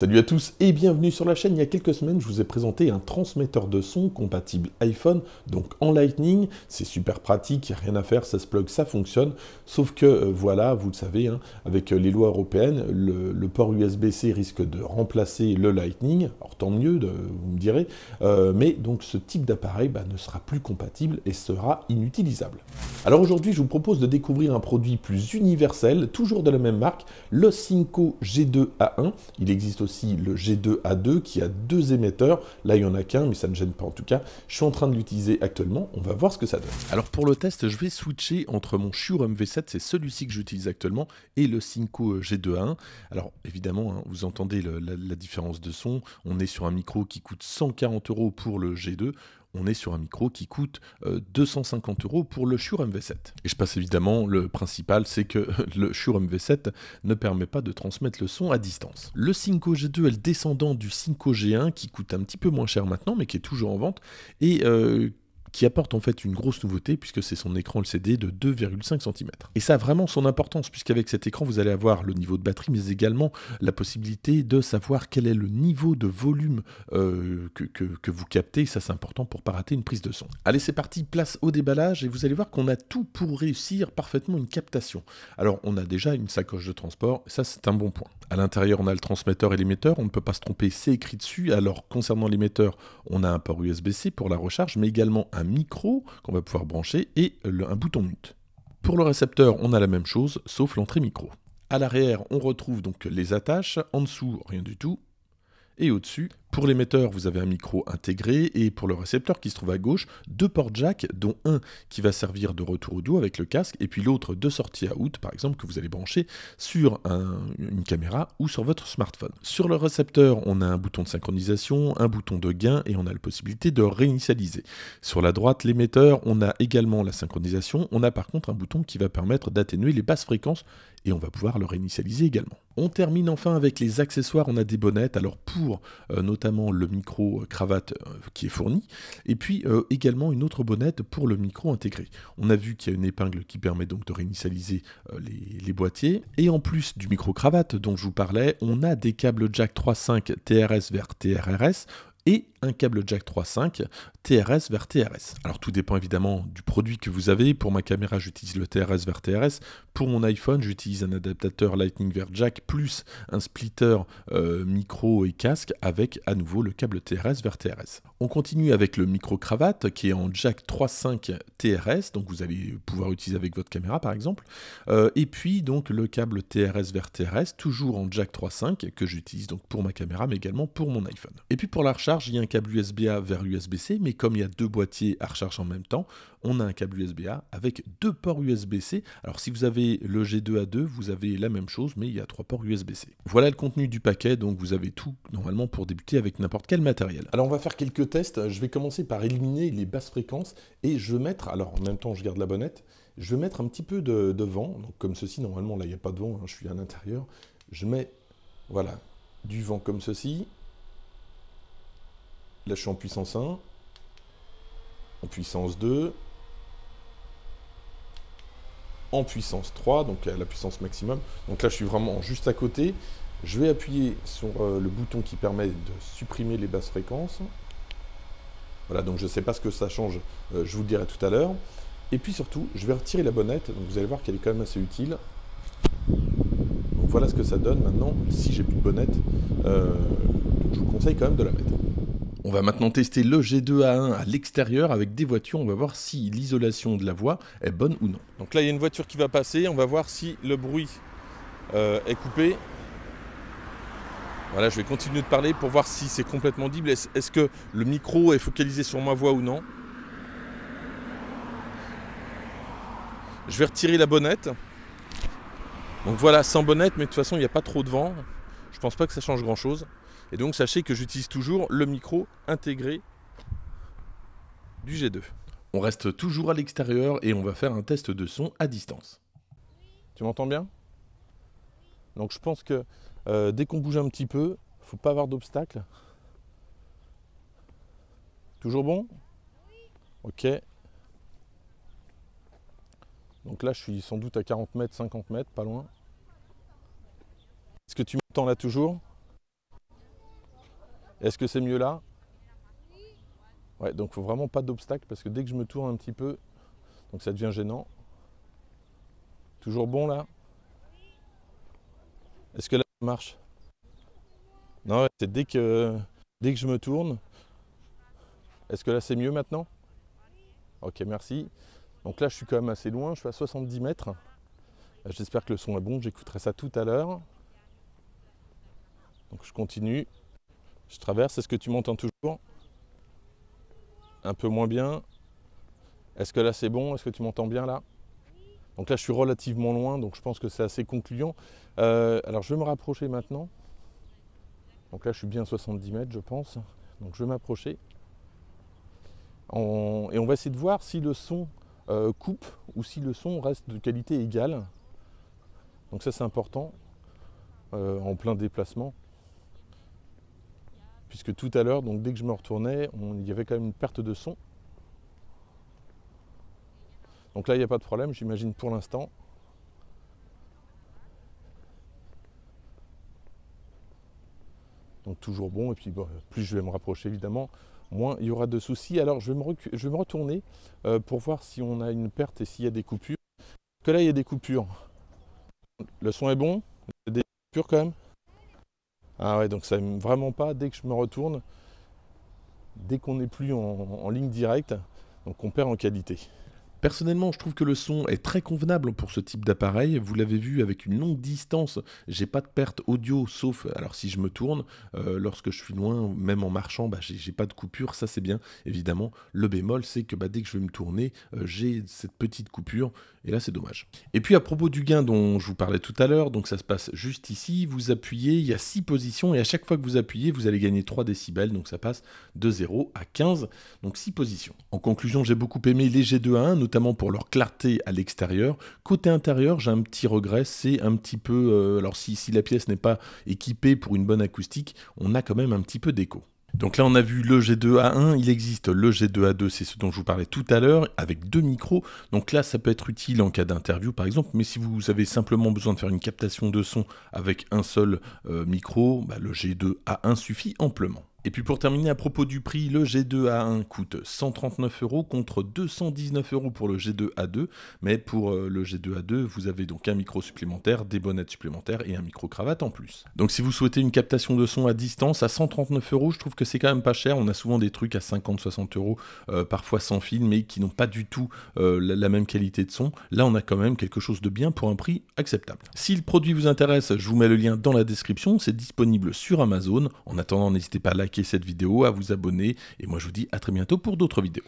Salut à tous et bienvenue sur la chaîne. Il y a quelques semaines, je vous ai présenté un transmetteur de son compatible iPhone, donc en Lightning. C'est super pratique, rien à faire, ça se plug, ça fonctionne. Sauf que, euh, voilà, vous le savez, hein, avec euh, les lois européennes, le, port USB-C risque de remplacer le Lightning. Alors tant mieux, de, vous me direz. Euh, mais donc ce type d'appareil bah, ne sera plus compatible et sera inutilisable. Alors aujourd'hui, je vous propose de découvrir un produit plus universel, toujours de la même marque, le Synco G2A1. Il existe aussi aussi le G2A2 qui a deux émetteurs. Là, il y en a qu'un, mais ça ne gêne pas en tout cas. Je suis en train de l'utiliser actuellement. On va voir ce que ça donne. Alors pour le test, je vais switcher entre mon Shure MV7, c'est celui-ci que j'utilise actuellement, et le synco euh, G2A1. Alors évidemment, hein, vous entendez la, la différence de son. On est sur un micro qui coûte 140 euros pour le G2 on est sur un micro qui coûte 250 euh, euros pour le Shure MV7. Et je passe évidemment, le principal, c'est que le Shure MV7 ne permet pas de transmettre le son à distance. Le Synco G2 est le descendant du Synco G1 qui coûte un petit peu moins cher maintenant, mais qui est toujours en vente et euh, qui apporte en fait une grosse nouveauté puisque c'est son écran LCD de 2,5 cm. Et ça a vraiment son importance puisqu'avec cet écran vous allez avoir le niveau de batterie mais également la possibilité de savoir quel est le niveau de volume euh, que, que, que, vous captez. Ça c'est important pour pas rater une prise de son. Allez c'est parti, place au déballage et vous allez voir qu'on a tout pour réussir parfaitement une captation. Alors on a déjà une sacoche de transport, ça c'est un bon point. À l'intérieur, on a le transmetteur et l'émetteur. On ne peut pas se tromper, c'est écrit dessus. Alors, concernant l'émetteur, on a un port USB-C pour la recharge, mais également un micro qu'on va pouvoir brancher et un bouton mute. Pour le récepteur, on a la même chose, sauf l'entrée micro. À l'arrière, on retrouve donc les attaches. En dessous, rien du tout. Et au-dessus, pour l'émetteur, vous avez un micro intégré et pour le récepteur qui se trouve à gauche, deux ports jack, dont un qui va servir de retour au dos avec le casque et puis l'autre de sortie à out, par exemple, que vous allez brancher sur une caméra ou sur votre smartphone. Sur le récepteur, on a un bouton de synchronisation, un bouton de gain et on a la possibilité de réinitialiser. Sur la droite, l'émetteur, on a également la synchronisation, on a par contre un bouton qui va permettre d'atténuer les basses fréquences et on va pouvoir le réinitialiser également. On termine enfin avec les accessoires, on a des bonnettes, alors pour notre euh, notamment le micro-cravate euh, qui est fourni, et puis euh, également une autre bonnette pour le micro intégré. On a vu qu'il y a une épingle qui permet donc de réinitialiser euh, les, boîtiers, et en plus du micro-cravate dont je vous parlais, on a des câbles jack 3.5 TRS vers TRRS, et un câble jack 3.5 TRS vers TRS. Alors tout dépend évidemment du produit que vous avez. Pour ma caméra, j'utilise le TRS vers TRS. Pour mon iPhone, j'utilise un adaptateur Lightning vers jack plus un splitter euh, micro et casque avec à nouveau le câble TRS vers TRS. On continue avec le micro cravate qui est en jack 3.5 TRS, donc vous allez pouvoir utiliser avec votre caméra par exemple. Euh, et puis donc le câble TRS vers TRS toujours en jack 3.5 que j'utilise donc pour ma caméra mais également pour mon iPhone. Et puis pour la recharge il y a un câble USB-A vers USB-C, mais comme il y a deux boîtiers à recharge en même temps, on a un câble USB-A avec deux ports USB-C. Alors si vous avez le G2A2, vous avez la même chose, mais il y a trois ports USB-C. Voilà le contenu du paquet, donc vous avez tout normalement pour débuter avec n'importe quel matériel. Alors on va faire quelques tests, je vais commencer par éliminer les basses fréquences et je vais mettre, alors en même temps je garde la bonnette, je vais mettre un petit peu de, vent, donc comme ceci, normalement là il n'y a pas de vent, hein, je suis à l'intérieur, je mets, voilà, du vent comme ceci, Là, je suis en puissance 1. En puissance 2. En puissance 3, donc à la puissance maximum. Donc là, je suis vraiment juste à côté. Je vais appuyer sur euh, le bouton qui permet de supprimer les basses fréquences. Voilà, donc je ne sais pas ce que ça change, euh, je vous le dirai tout à l'heure. Et puis surtout, je vais retirer la bonnette, donc vous allez voir qu'elle est quand même assez utile. voilà ce que ça donne maintenant, si j'ai plus de bonnette, euh, je vous conseille quand même de la mettre. On va maintenant tester le G2A1 à l'extérieur avec des voitures. On va voir si l'isolation de la voie est bonne ou non. Donc là, il y a une voiture qui va passer. On va voir si le bruit euh, est coupé. Voilà, je vais continuer de parler pour voir si c'est complètement audible. Est-ce que le micro est focalisé sur ma voix ou non Je vais retirer la bonnette. Donc voilà, sans bonnette, mais de toute façon, il n'y a pas trop de vent. Je pense pas que ça change grand-chose. Et donc sachez que j'utilise toujours le micro intégré du G2. On reste toujours à l'extérieur et on va faire un test de son à distance. Tu m'entends bien Donc je pense que euh, dès qu'on bouge un petit peu, il faut pas avoir d'obstacle. Toujours bon Ok. Donc là, je suis sans doute à 40 mètres, 50 mètres, pas loin. Est-ce que tu m'entends là toujours est-ce que c'est mieux là Ouais, donc faut vraiment pas d'obstacle parce que dès que je me tourne un petit peu, donc ça devient gênant. Toujours bon là Est-ce que là ça marche Non, c'est dès que dès que je me tourne. Est-ce que là c'est mieux maintenant Ok, merci. Donc là je suis quand même assez loin, je suis à 70 mètres. J'espère que le son est bon, j'écouterai ça tout à l'heure. Donc je continue. Je traverse, est-ce que tu m'entends toujours Un peu moins bien. Est-ce que là c'est bon Est-ce que tu m'entends bien là Donc là je suis relativement loin, donc je pense que c'est assez concluant. Euh, alors je vais me rapprocher maintenant. Donc là je suis bien à 70 mètres je pense. Donc je vais m'approcher. Et on va essayer de voir si le son euh, coupe ou si le son reste de qualité égale. Donc ça c'est important euh, en plein déplacement puisque tout à l'heure, donc dès que je me retournais, il y avait quand même une perte de son. Donc là, il n'y a pas de problème, j'imagine pour l'instant. Donc toujours bon, et puis plus je vais me rapprocher évidemment, moins il y aura de soucis. Alors je vais me, retourner euh, pour voir si on a une perte et s'il y a des coupures. Parce que là, il y a des coupures. Le son est bon, il y a des coupures quand même. Ah ouais, donc ça vraiment pas, dès que je me retourne, dès qu'on n'est plus en, en ligne directe, donc on perd en qualité. Personnellement, je trouve que le son est très convenable pour ce type d'appareil. Vous l'avez vu avec une longue distance, j'ai pas de perte audio sauf alors si je me tourne, euh, lorsque je suis loin, même en marchant, bah, j'ai pas de coupure, ça c'est bien. Évidemment, le bémol c'est que bah, dès que je vais me tourner, euh, j'ai cette petite coupure et là c'est dommage. Et puis à propos du gain dont je vous parlais tout à l'heure, donc ça se passe juste ici, vous appuyez, il y a 6 positions et à chaque fois que vous appuyez, vous allez gagner 3 décibels, donc ça passe de 0 à 15, donc 6 positions. En conclusion, j'ai beaucoup aimé les G2 a 1, notamment pour leur clarté à l'extérieur. Côté intérieur, j'ai un petit regret, c'est un petit peu... Euh, alors si, la pièce n'est pas équipée pour une bonne acoustique, on a quand même un petit peu d'écho. Donc là, on a vu le G2A1, il existe le G2A2, c'est ce dont je vous parlais tout à l'heure, avec deux micros. Donc là, ça peut être utile en cas d'interview, par exemple, mais si vous avez simplement besoin de faire une captation de son avec un seul euh, micro, bah, le G2A1 suffit amplement. Et puis pour terminer à propos du prix, le G2A1 coûte 139 euros contre 219 euros pour le G2A2, mais pour euh, le G2A2 vous avez donc un micro supplémentaire, des bonnettes supplémentaires et un micro cravate en plus. Donc si vous souhaitez une captation de son à distance à 139 euros, je trouve que c'est quand même pas cher. On a souvent des trucs à 50-60 euros, euh, parfois sans fil, mais qui n'ont pas du tout euh, la même qualité de son. Là on a quand même quelque chose de bien pour un prix acceptable. Si le produit vous intéresse, je vous mets le lien dans la description. C'est disponible sur Amazon. En attendant, n'hésitez pas à liker cette vidéo, à vous abonner. Et moi, je vous dis à très bientôt pour d'autres vidéos.